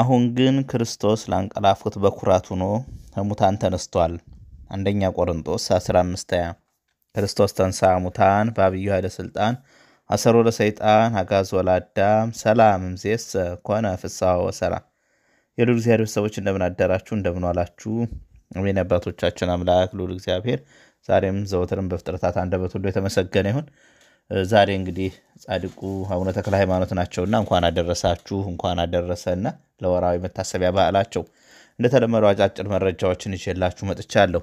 አሁን ግን ክርስቶስ ላንቀላፉት በኩራት ሆኖ ሙታን ተነስቷል። አንደኛ ቆሮንጦስ 1520 ክርስቶስ ተንሳ ሙታን በአብዩ ኃይለ ስልጣን አሰሮ ለሰይጣን አጋዞ ለአዳም ሰላም እምዜሰ ኮነ ፍስሐ ወሰራ። የልዑል እግዚአብሔር ሰዎች እንደምን አደራችሁ፣ እንደምን ዋላችሁ? አሜን። አባቶቻችን አምላክ ሉል እግዚአብሔር ዛሬም ዘወትርም በፍጥረታት አንደበት ሁሉ የተመሰገነ ይሁን። ዛሬ እንግዲህ ጻድቁ አቡነ ተክለ ሃይማኖት ናቸውና እንኳን አደረሳችሁ እንኳን አደረሰና ለወራዊ መታሰቢያ በዓላቸው እንደተለመደው አጫጭር መረጃዎችን ይዤላችሁ መጥቻለሁ።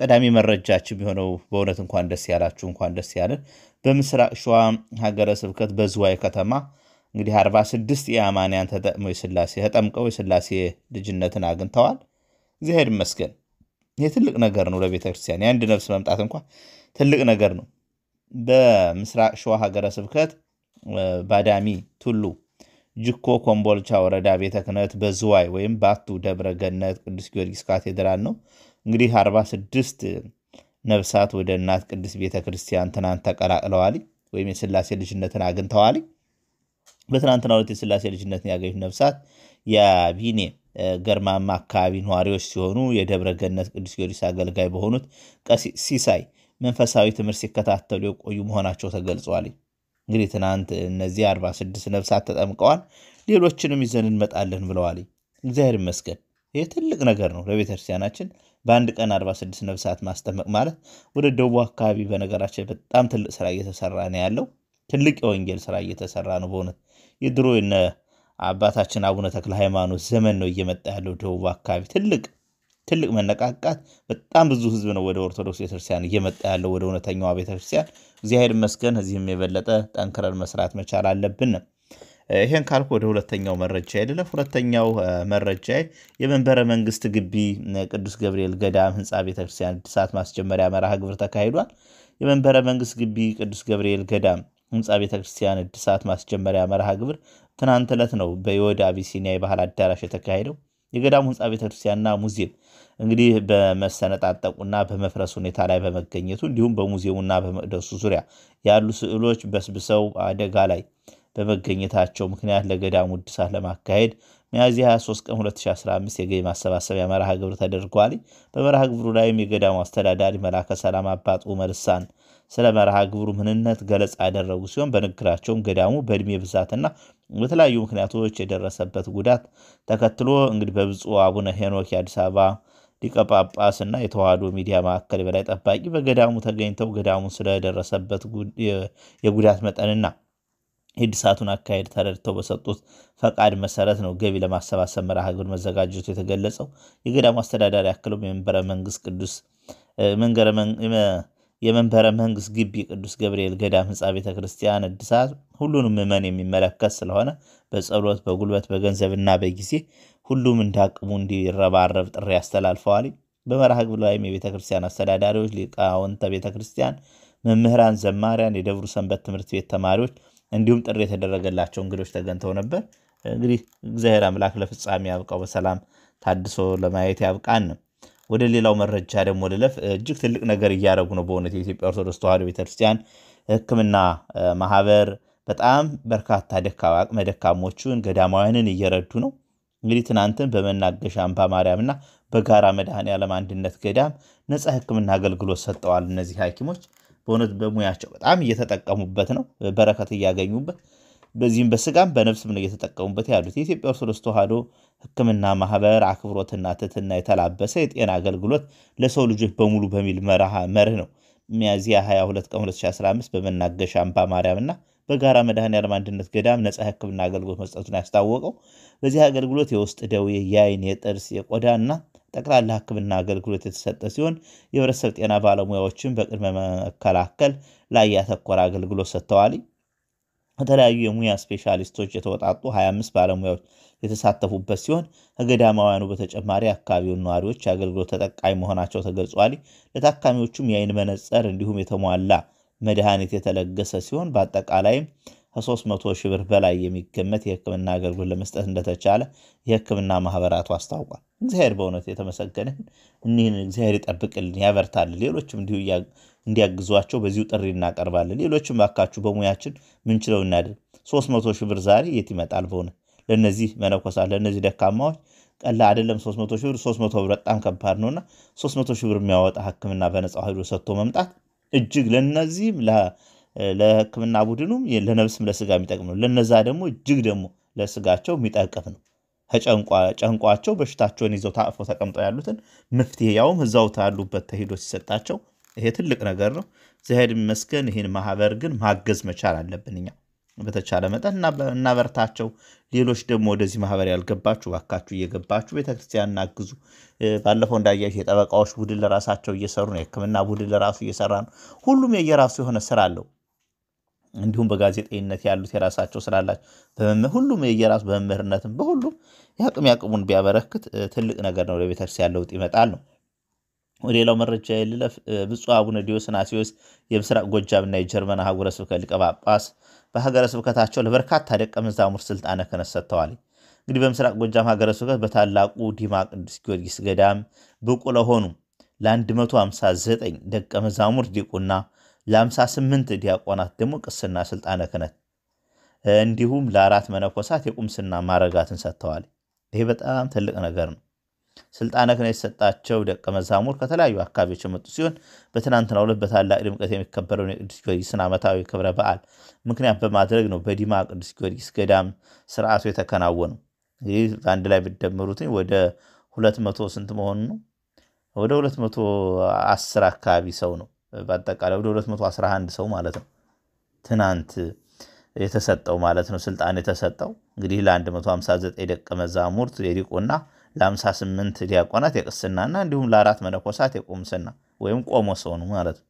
ቀዳሚ መረጃችን የሆነው በእውነት እንኳን ደስ ያላችሁ እንኳን ደስ ያለን በምስራቅ ሸዋ ሀገረ ስብከት በዝዋይ ከተማ እንግዲህ 46 የአማንያን ተጠቅመው የስላሴ ተጠምቀው የስላሴ ልጅነትን አግኝተዋል። እግዚአብሔር ይመስገን። ይህ ትልቅ ነገር ነው ለቤተክርስቲያን። የአንድ ነፍስ መምጣት እንኳ ትልቅ ነገር ነው። በምስራቅ ሸዋ ሀገረ ስብከት ባዳሚ ቱሉ ጅኮ ኮምቦልቻ ወረዳ ቤተ ክህነት በዝዋይ ወይም ባቱ ደብረ ገነት ቅዱስ ጊዮርጊስ ካቴድራል ነው። እንግዲህ 46 ነብሳት ወደ እናት ቅድስት ቤተ ክርስቲያን ትናንት ተቀላቅለዋል ወይም የስላሴ ልጅነትን አግኝተዋል። በትናንትና ሁለት የስላሴ ልጅነትን ያገኙ ነብሳት የቢኔ ገርማማ አካባቢ ነዋሪዎች ሲሆኑ የደብረ ገነት ቅዱስ ጊዮርጊስ አገልጋይ በሆኑት ቀሲስ ሲሳይ መንፈሳዊ ትምህርት ሲከታተሉ የቆዩ መሆናቸው ተገልጿል። እንግዲህ ትናንት እነዚህ 46 ነፍሳት ተጠምቀዋል። ሌሎችንም ይዘን እንመጣለን ብለዋል። እግዚአብሔር ይመስገን። ይህ ትልቅ ነገር ነው ለቤተክርስቲያናችን። በአንድ ቀን 46 ነፍሳት ማስጠመቅ ማለት ወደ ደቡብ አካባቢ በነገራችን በጣም ትልቅ ስራ እየተሰራ ነው ያለው። ትልቅ የወንጌል ስራ እየተሰራ ነው። በእውነት የድሮ የነ አባታችን አቡነ ተክለ ሃይማኖት ዘመን ነው እየመጣ ያለው ደቡብ አካባቢ ትልቅ ትልቅ መነቃቃት፣ በጣም ብዙ ህዝብ ነው ወደ ኦርቶዶክስ ቤተክርስቲያን እየመጣ ያለው ወደ እውነተኛዋ ቤተክርስቲያን። እግዚአብሔር ይመስገን። እዚህም የበለጠ ጠንክረን መስራት መቻል አለብን። ይሄን ካልኩ ወደ ሁለተኛው መረጃ አይደለም። ሁለተኛው መረጃ የመንበረ መንግስት ግቢ ቅዱስ ገብርኤል ገዳም ህንፃ ቤተክርስቲያን እድሳት ማስጀመሪያ መርሃ ግብር ተካሂዷል። የመንበረ መንግስት ግቢ ቅዱስ ገብርኤል ገዳም ህንፃ ቤተክርስቲያን እድሳት ማስጀመሪያ መርሃ ግብር ትናንት ዕለት ነው በዮድ አቢሲኒያ የባህል አዳራሽ የተካሄደው። የገዳሙ ህንፃ ቤተክርስቲያንና ሙዚየም እንግዲህ በመሰነጣጠቁና በመፍረስ ሁኔታ ላይ በመገኘቱ እንዲሁም በሙዚየሙና በመቅደሱ ዙሪያ ያሉ ስዕሎች በስብሰው አደጋ ላይ በመገኘታቸው ምክንያት ለገዳሙ እድሳት ለማካሄድ ሚያዝያ 23 ቀን 2015 የገቢ ማሰባሰቢያ መርሃ ግብር ተደርጓል። በመርሃ ግብሩ ላይም የገዳሙ አስተዳዳሪ መላከ ሰላም አባጡ ጡመ ስለ መርሃ ግብሩ ምንነት ገለጻ ያደረጉ ሲሆን በንግግራቸውም ገዳሙ በእድሜ ብዛትና በተለያዩ ምክንያቶች የደረሰበት ጉዳት ተከትሎ እንግዲህ በብፁዕ አቡነ ሄኖክ የአዲስ አበባ ሊቀ ጳጳስ እና የተዋሕዶ ሚዲያ ማዕከል በላይ ጠባቂ በገዳሙ ተገኝተው ገዳሙ ስለደረሰበት የጉዳት መጠንና የእድሳቱን አካሄድ ተረድተው በሰጡት ፈቃድ መሰረት ነው ገቢ ለማሰባሰብ መርሃ ግብር መዘጋጀቱ የተገለጸው። የገዳሙ አስተዳዳሪ አክለውም የመንበረ መንግስት ቅዱስ መንገረ የመንበረ መንግስት ግቢ ቅዱስ ገብርኤል ገዳም ህንፃ ቤተ ክርስቲያን እድሳት ሁሉንም ምዕመን የሚመለከት ስለሆነ በጸሎት በጉልበት በገንዘብና በጊዜ ሁሉም እንዳቅሙ እንዲረባረብ ጥሪ አስተላልፈዋል። በመርሃ ግብሩ ላይም የቤተ ክርስቲያን አስተዳዳሪዎች፣ ሊቃውንተ ቤተ ክርስቲያን፣ መምህራን፣ ዘማሪያን፣ የደብሩ ሰንበት ትምህርት ቤት ተማሪዎች እንዲሁም ጥሪ የተደረገላቸው እንግዶች ተገኝተው ነበር። እንግዲህ እግዚአብሔር አምላክ ለፍጻሜ ያብቃው፣ በሰላም ታድሶ ለማየት ያብቃን። ወደ ሌላው መረጃ ደግሞ ልለፍ። እጅግ ትልቅ ነገር እያደረጉ ነው። በእውነት የኢትዮጵያ ኦርቶዶክስ ተዋሕዶ ቤተክርስቲያን ሕክምና ማህበር በጣም በርካታ አቅመ ደካሞቹን ገዳማውያንን እየረዱ ነው። እንግዲህ ትናንትን በመናገሻ አምባ ማርያምና በጋራ መድኃኔዓለም አንድነት ገዳም ነፃ ሕክምና አገልግሎት ሰጠዋል። እነዚህ ሐኪሞች በእውነት በሙያቸው በጣም እየተጠቀሙበት ነው፣ በረከት እያገኙበት በዚህም በስጋም በነፍስም ነው እየተጠቀሙበት ያሉት። የኢትዮጵያ ኦርቶዶክስ ተዋህዶ ሕክምና ማህበር አክብሮትና ትትና የተላበሰ የጤና አገልግሎት ለሰው ልጆች በሙሉ በሚል መርህ ነው ሚያዝያ 22 ቀን 2015 በመናገሻ አምባ ማርያምና በጋራ መድኃኔዓለም አንድነት ገዳም ነጻ ሕክምና አገልግሎት መስጠቱን ያስታወቀው በዚህ አገልግሎት የውስጥ ደዌ፣ የአይን፣ የጥርስ፣ የቆዳና ጠቅላላ ሕክምና አገልግሎት የተሰጠ ሲሆን የህብረተሰብ ጤና ባለሙያዎችን በቅድመ መከላከል ላይ ያተኮረ አገልግሎት ሰጥተዋል። ከተለያዩ የሙያ ስፔሻሊስቶች የተወጣጡ 25 ባለሙያዎች የተሳተፉበት ሲሆን ከገዳማውያኑ በተጨማሪ አካባቢውን ነዋሪዎች የአገልግሎት ተጠቃሚ መሆናቸው ተገልጿል። ለታካሚዎቹም የአይን መነጽር እንዲሁም የተሟላ መድኃኒት የተለገሰ ሲሆን በአጠቃላይም ከ300 ሺህ ብር በላይ የሚገመት የሕክምና አገልግሎት ለመስጠት እንደተቻለ የሕክምና ማህበራቱ አስታውቋል። እግዚአብሔር በእውነት የተመሰገነ እኒህን እግዚአብሔር ይጠብቅልን፣ ያበርታልን። ሌሎችም እንዲሁ እንዲያግዟቸው በዚሁ ጥሪ እናቀርባለን። ሌሎችም ባካችሁ በሙያችን ምንችለው እናድርግ። 300 ሺህ ብር ዛሬ የት ይመጣል? በሆነ ለእነዚህ መነኮሳት ለእነዚህ ደካማዎች ቀላ አይደለም። 300 ሺህ ብር 300 ብር በጣም ከባድ ነውና 300 ሺህ ብር የሚያወጣ ሕክምና በነፃ ሄዶ ሰጥቶ መምጣት እጅግ ለእነዚህም ለህክምና ቡድኑም ለነብስም ለስጋ የሚጠቅም ነው። ለነዛ ደግሞ እጅግ ደግሞ ለስጋቸው የሚጠቅም ነው። ጨንቋቸው በሽታቸውን ይዘው ታቅፈው ተቀምጠው ያሉትን መፍትሄ ያውም እዛው ታሉበት ተሄዶ ሲሰጣቸው ይሄ ትልቅ ነገር ነው። ዚሄድ መስገን ይህን ማህበር ግን ማገዝ መቻል አለብን እኛ በተቻለ መጠን እናበርታቸው። ሌሎች ደግሞ ወደዚህ ማህበር ያልገባችሁ እባካችሁ እየገባችሁ ቤተክርስቲያን እናግዙ። ባለፈው እንዳያችሁ የጠበቃዎች ቡድን ለራሳቸው እየሰሩ ነው። የህክምና ቡድን ለራሱ እየሰራ ነው። ሁሉም የየራሱ የሆነ ስራ አለው። እንዲሁም በጋዜጠኝነት ያሉት የራሳቸው ስላላቸው አላቸው። ሁሉም የየራሱ በመምህርነትም በሁሉም የአቅም ያቅሙን ቢያበረክት ትልቅ ነገር ነው፣ ለቤተክርስቲያን ለውጥ ይመጣል ነው። ሌላው መረጃ የልለፍ ብፁዕ አቡነ ዲዮስናሲዎስ የምስራቅ ጎጃምና የጀርመን አህጉረ ስብከት ሊቀ ጳጳስ በሀገረ ስብከታቸው ለበርካታ ደቀ መዛሙር ስልጣነ ክህነት ሰጥተዋል። እንግዲህ በምስራቅ ጎጃም ሀገረ ስብከት በታላቁ ዲማ ቅዱስ ጊዮርጊስ ገዳም ብቁ ለሆኑ ለ159 ደቀ መዛሙር ዲቁና ለ58 ዲያቆናት ደግሞ ቅስና ስልጣነ ክህነት እንዲሁም ለአራት መነኮሳት የቁምስና ማረጋትን ሰጥተዋል። ይሄ በጣም ትልቅ ነገር ነው። ስልጣነ ክህነት የተሰጣቸው ደቀ መዛሙር ከተለያዩ አካባቢዎች የመጡ ሲሆን በትናንትናው ዕለት በታላቅ ድምቀት የሚከበረውን የቅዱስ ጊዮርጊስን ዓመታዊ ክብረ በዓል ምክንያት በማድረግ ነው በዲማ ቅዱስ ጊዮርጊስ ገዳም ስርዓቱ የተከናወኑ። ይህ በአንድ ላይ ብደምሩት ወደ ሁለት መቶ ስንት መሆኑ ነው? ወደ ሁለት መቶ አስር አካባቢ ሰው ነው በአጠቃላይ ወደ 211 ሰው ማለት ነው ትናንት የተሰጠው ማለት ነው ስልጣን የተሰጠው እንግዲህ ለ159 ደቀ መዛሙርት የዲቁና ለ58 ዲያቆናት የቅስናና እንዲሁም ለአራት መነኮሳት የቁምስና ወይም ቆሞስ ሆኑ ማለት ነው።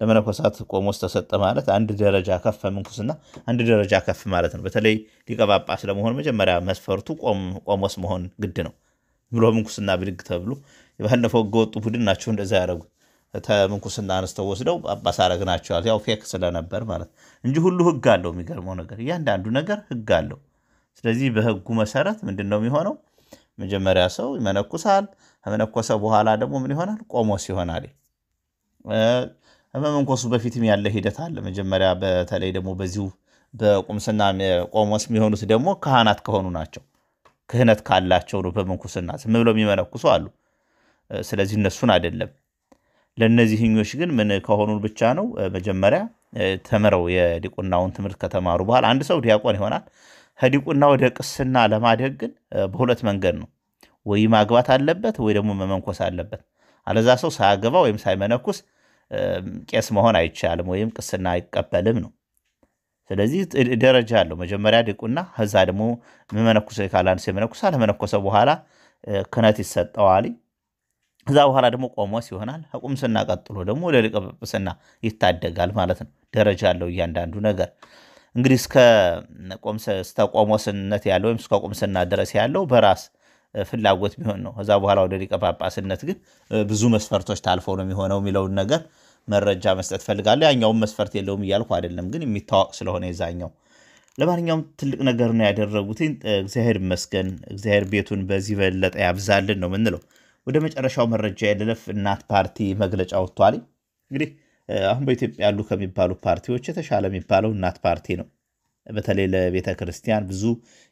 ለመነኮሳት ቆሞስ ተሰጠ ማለት አንድ ደረጃ ከፍ ምንኩስና አንድ ደረጃ ከፍ ማለት ነው። በተለይ ሊቀ ጳጳስ ለመሆን መጀመሪያ መስፈርቱ ቆሞስ መሆን ግድ ነው ብሎ ምንኩስና ብድግ ተብሎ ባለፈው ህገወጡ ቡድን ናቸው እንደዛ ያደረጉት ምንኩስና አንስተው ወስደው ጳጳስ አረግናቸዋል። ያው ፌክ ስለነበር ማለት እንጂ ሁሉ ህግ አለው። የሚገርመው ነገር እያንዳንዱ ነገር ህግ አለው። ስለዚህ በህጉ መሰረት ምንድን ነው የሚሆነው? መጀመሪያ ሰው ይመነኩሳል። ከመነኮሰ በኋላ ደግሞ ምን ይሆናል? ቆሞስ ይሆናል። ከመመንኮሱ በፊትም ያለ ሂደት አለ። መጀመሪያ በተለይ ደግሞ በዚሁ በቁምስና ቆሞስ የሚሆኑት ደግሞ ካህናት ከሆኑ ናቸው። ክህነት ካላቸው ነው። በመንኩስና ዝም ብለው የሚመነኩሱ አሉ። ስለዚህ እነሱን አይደለም ለእነዚህኞች ግን ምን ከሆኑን ብቻ ነው መጀመሪያ ተምረው የዲቁናውን ትምህርት ከተማሩ በኋላ አንድ ሰው ዲያቆን ይሆናል። ከዲቁና ወደ ቅስና ለማደግ ግን በሁለት መንገድ ነው። ወይ ማግባት አለበት ወይ ደግሞ መመንኮስ አለበት። አለዛ ሰው ሳያገባ ወይም ሳይመነኩስ ቄስ መሆን አይቻልም፣ ወይም ቅስና አይቀበልም ነው። ስለዚህ ደረጃ አለው። መጀመሪያ ዲቁና፣ ከዛ ደግሞ መመነኩስ ካላንስ የመነኩሳ ለመነኮሰ በኋላ ክህነት ይሰጠዋል። እዛ በኋላ ደግሞ ቆሞስ ይሆናል። ከቁምስና ቀጥሎ ደግሞ ወደ ሊቀ ጵጵስና ይታደጋል ማለት ነው። ደረጃ አለው እያንዳንዱ ነገር እንግዲህ እስከ ቆሞስነት ያለው ወይም እስከ ቁምስና ድረስ ያለው በራስ ፍላጎት ቢሆን ነው። ከዛ በኋላ ወደ ሊቀ ጳጳስነት ግን ብዙ መስፈርቶች ታልፎ ነው የሚሆነው የሚለውን ነገር መረጃ መስጠት ፈልጋለሁ። ያኛውም መስፈርት የለውም እያልኩ አይደለም፣ ግን የሚታወቅ ስለሆነ የዛኛው ለማንኛውም ትልቅ ነገር ነው ያደረጉትኝ። እግዚአብሔር ይመስገን። እግዚአብሔር ቤቱን በዚህ በለጠ ያብዛልን ነው ምንለው። ወደ መጨረሻው መረጃ የልለፍ እናት ፓርቲ መግለጫ ወጥቷል። እንግዲህ አሁን በኢትዮጵያ ያሉ ከሚባሉ ፓርቲዎች የተሻለ የሚባለው እናት ፓርቲ ነው። በተለይ ለቤተ ክርስቲያን ብዙ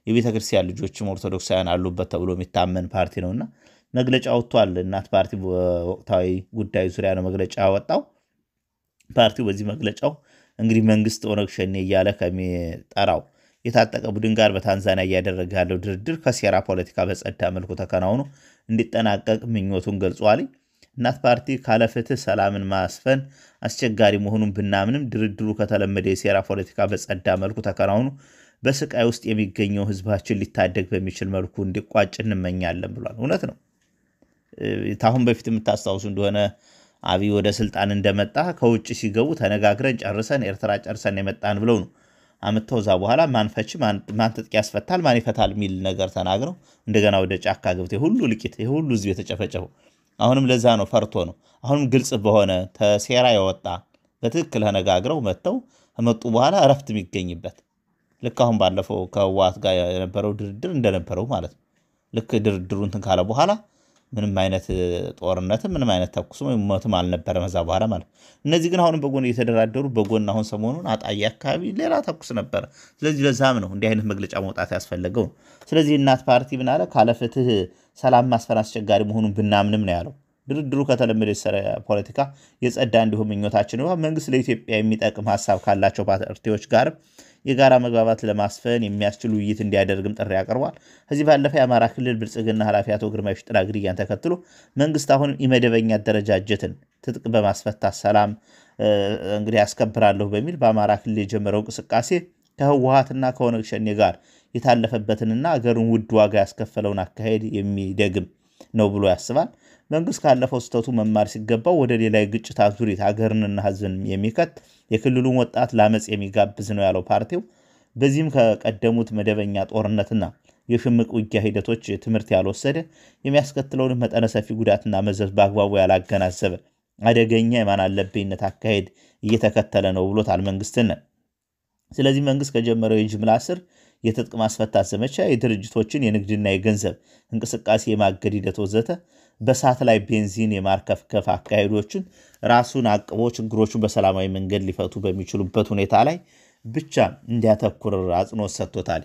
የቤተ ክርስቲያን ልጆችም ኦርቶዶክሳውያን አሉበት ተብሎ የሚታመን ፓርቲ ነውና መግለጫ ወጥቷል። እናት ፓርቲ በወቅታዊ ጉዳይ ዙሪያ ነው መግለጫ ወጣው። ፓርቲው በዚህ መግለጫው እንግዲህ መንግስት ኦነግ ሸኔ እያለ ከሚጠራው የታጠቀ ቡድን ጋር በታንዛኒያ እያደረገ ያለው ድርድር ከሴራ ፖለቲካ በጸዳ መልኩ ተከናውኖ እንዲጠናቀቅ ምኞቱን ገልጿል። እናት ፓርቲ ካለፍትህ ሰላምን ማስፈን አስቸጋሪ መሆኑን ብናምንም ድርድሩ ከተለመደ የሴራ ፖለቲካ በጸዳ መልኩ ተከናውኖ በስቃይ ውስጥ የሚገኘው ህዝባችን ሊታደግ በሚችል መልኩ እንዲቋጭ እንመኛለን ብሏል። እውነት ነው። ታሁን በፊት የምታስታውሱ እንደሆነ አብይ ወደ ስልጣን እንደመጣ ከውጭ ሲገቡ ተነጋግረን ጨርሰን ኤርትራ ጨርሰን የመጣን ብለው ነው አምጥተው እዛ በኋላ ማንፈች ማን ትጥቅ ያስፈታል ማን ይፈታል የሚል ነገር ተናግረው እንደገና ወደ ጫካ ገብቶ ሁሉ ልቂት ሁሉ ህዝብ የተጨፈጨፈው አሁንም ለዛ ነው ፈርቶ ነው። አሁንም ግልጽ በሆነ ተሴራ የወጣ በትክክል ተነጋግረው መጥተው ከመጡ በኋላ እረፍት የሚገኝበት ልክ አሁን ባለፈው ከህወሓት ጋር የነበረው ድርድር እንደነበረው ማለት ነው። ልክ ድርድሩ እንትን ካለ በኋላ ምንም አይነት ጦርነትም ምንም አይነት ተኩስ ወይም ሞትም አልነበረም እዛ በኋላ ማለት እነዚህ ግን አሁንም በጎን እየተደራደሩ በጎን አሁን ሰሞኑን አጣዬ አካባቢ ሌላ ተኩስ ነበረ። ስለዚህ ለዛም ነው እንዲህ አይነት መግለጫ መውጣት ያስፈለገው ነው። ስለዚህ እናት ፓርቲ ምናለ ካለፍትህ ሰላም ማስፈን አስቸጋሪ መሆኑን ብናምንም ነው ያለው። ድርድሩ ከተለመደ የሰረ ፖለቲካ የጸዳ እንዲሁም ምኞታችን መንግስት ለኢትዮጵያ የሚጠቅም ሀሳብ ካላቸው ፓርቲዎች ጋር የጋራ መግባባት ለማስፈን የሚያስችል ውይይት እንዲያደርግም ጥሪ አቅርቧል። ከዚህ ባለፈ የአማራ ክልል ብልጽግና ኃላፊ አቶ ግርማ ሽጥላ ግድያን ተከትሎ መንግስት አሁንም የመደበኛ አደረጃጀትን ትጥቅ በማስፈታት ሰላም እንግዲህ ያስከብራለሁ በሚል በአማራ ክልል የጀመረው እንቅስቃሴ ከህወሀትና ከኦነግ ሸኔ ጋር የታለፈበትንና አገሩን ውድ ዋጋ ያስከፈለውን አካሄድ የሚደግም ነው ብሎ ያስባል። መንግስት ካለፈው ስህተቱ መማር ሲገባው ወደ ሌላ የግጭት አዙሪት ሀገርንና ህዝብን የሚከት የክልሉን ወጣት ለአመፅ የሚጋብዝ ነው ያለው ፓርቲው በዚህም ከቀደሙት መደበኛ ጦርነትና የሽምቅ ውጊያ ሂደቶች ትምህርት ያልወሰደ የሚያስከትለውን መጠነ ሰፊ ጉዳትና መዘዝ በአግባቡ ያላገናዘበ አደገኛ የማን አለብኝነት አካሄድ እየተከተለ ነው ብሎታል መንግስትን። ስለዚህ መንግስት ከጀመረው የጅምላ ስር የትጥቅ ማስፈታት ዘመቻ የድርጅቶችን የንግድና የገንዘብ እንቅስቃሴ የማገድ ሂደት ወዘተ በእሳት ላይ ቤንዚን የማርከፍከፍ አካሄዶችን ራሱን አቅቦ ችግሮቹን በሰላማዊ መንገድ ሊፈቱ በሚችሉበት ሁኔታ ላይ ብቻ እንዲያተኩር አጽንኦት ሰጥቶታል።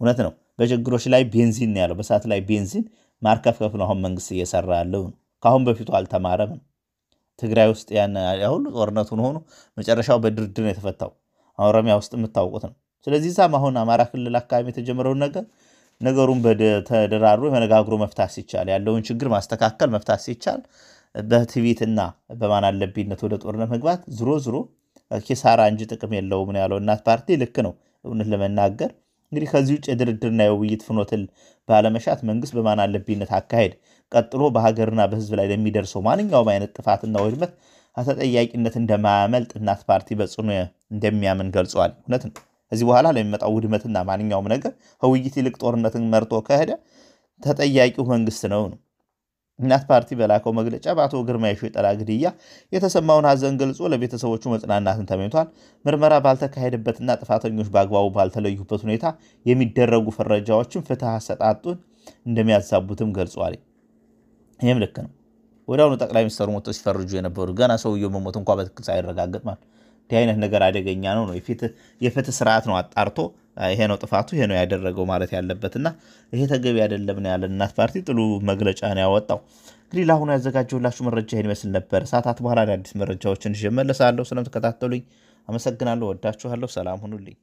እውነት ነው። በችግሮች ላይ ቤንዚን ነው ያለው። በእሳት ላይ ቤንዚን ማርከፍከፍ ነው አሁን መንግስት እየሰራ ያለው ከአሁን በፊቱ አልተማረም ትግራይ ውስጥ ያን ሁሉ ጦርነቱን ሆኖ መጨረሻው በድርድር ነው የተፈታው። ኦሮሚያ ውስጥ የምታውቁት ነው። ስለዚህ ዛም አሁን አማራ ክልል አካባቢ የተጀመረውን ነገር ነገሩን ተደራድሮ መነጋግሮ መፍታት ሲቻል ያለውን ችግር ማስተካከል መፍታት ሲቻል በትዕቢትና በማን አለብኝነት ወደ ጦርነት መግባት ዝሮ ዝሮ ኪሳራ እንጂ ጥቅም የለውም ነው ያለው እናት ፓርቲ። ልክ ነው እውነት ለመናገር እንግዲህ ከዚህ ውጭ የድርድርና የውይይት ፍኖትል ባለመሻት መንግስት በማን አለብኝነት አካሄድ ቀጥሎ በሀገርና በህዝብ ላይ ለሚደርሰው ማንኛውም አይነት ጥፋትና ውድመት ተጠያቂነት እንደማያመልጥ እናት ፓርቲ በጽኑ እንደሚያምን ገልጿል። እውነት ነው። ከዚህ በኋላ ለሚመጣው ውድመትና ማንኛውም ነገር ከውይይት ይልቅ ጦርነትን መርጦ ከሄደ ተጠያቂው መንግስት ነው ነው። እናት ፓርቲ በላከው መግለጫ በአቶ ግርማ የሺጥላ ግድያ የተሰማውን ሀዘን ገልጾ ለቤተሰቦቹ መጽናናትን ተመኝቷል። ምርመራ ባልተካሄደበትና ጥፋተኞች በአግባቡ ባልተለዩበት ሁኔታ የሚደረጉ ፈረጃዎችን ፍትህ አሰጣጡን እንደሚያዛቡትም ገልጿል። ይህም ልክ ነው። ወዲያውኑ ጠቅላይ ሚኒስትሩ ሞቶ ሲፈርጁ የነበሩ ገና ሰውየው መሞት እንኳ በትክክል ሳይረጋገጥ ማለት እንዲህ አይነት ነገር አደገኛ ነው ነው የፍትህ ስርዓት ነው አጣርቶ ይሄ ነው ጥፋቱ ይሄ ነው ያደረገው ማለት ያለበትና ይሄ ተገቢ አይደለም ነው ያለን እናት ፓርቲ ጥሉ መግለጫ ነው ያወጣው። እንግዲህ ለአሁኑ ያዘጋጀሁላችሁ መረጃ ይሄን ይመስል ነበር። ሰዓታት በኋላ አዳዲስ መረጃዎችን ይዤ እመለሳለሁ። ስለምትከታተሉኝ አመሰግናለሁ። ወዳችኋለሁ። ሰላም ሁኑልኝ።